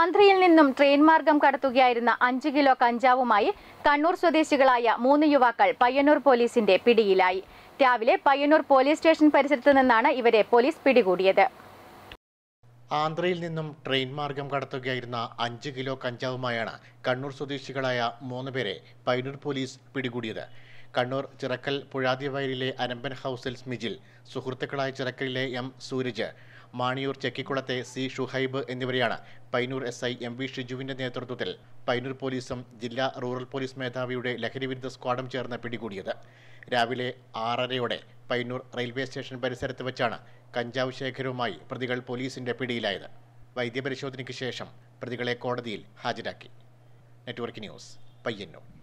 ആന്ധ്രയിൽ നിന്നും ട്രെയിൻ മാർഗം കടത്തുകയായിരുന്ന അഞ്ച് കിലോ കഞ്ചാവുമായി കണ്ണൂർ സ്വദേശികളായ മൂന്ന് യുവാക്കൾ പയ്യന്നൂർ പോലീസിന്റെ പിടിയിലായി രാവിലെ പയ്യന്നൂർ പോലീസ് സ്റ്റേഷൻ പരിസരത്ത് നിന്നാണ് ഇവരെ പോലീസ് പിടികൂടിയത് ആന്ധ്രയിൽ നിന്നും ട്രെയിൻ മാർഗം കടത്തുകയായിരുന്ന അഞ്ച് കിലോ കഞ്ചാവുമായാണ് കണ്ണൂർ സ്വദേശികളായ മൂന്ന് പേരെ പയ്യന്നൂർ പോലീസ് പിടികൂടിയത് കണ്ണൂർ ചിറക്കൽ പുഴാതിവയലിലെ അനമ്പൻ ഹൗസിൽ സ്മിജിൽ സുഹൃത്തുക്കളായ ചിറക്കലിലെ എം സൂരജ് മാണിയൂർ ചെക്കിക്കുളത്തെ സി ഷുഹൈബ് എന്നിവരെയാണ് Painur S I M V ഷിജുവിന്റെ നേതൃത്വത്തിൽ പൈനൂർ പോലീസും ജില്ലാ റൂറൽ പോലീസ് മേധാവിയുടെ ലഹരിവിരുദ്ധ സ്ക്വാഡും ചേർന്ന് പിടികൂടിയത് രാവിലെ ആറരയോടെ പൈനൂർ റെയിൽവേ സ്റ്റേഷൻ പരിസരത്ത് വെച്ചാണ് കഞ്ചാവ് ശേഖരവുമായി പ്രതികൾ പോലീസിന്റെ പിടിയിലായത് വൈദ്യപരിശോധനയ്ക്ക് ശേഷം പ്രതികളെ കോടതിയിൽ ഹാജരാക്കി നെറ്റ്വർക്ക് ന്യൂസ് പയ്യന്നൂർ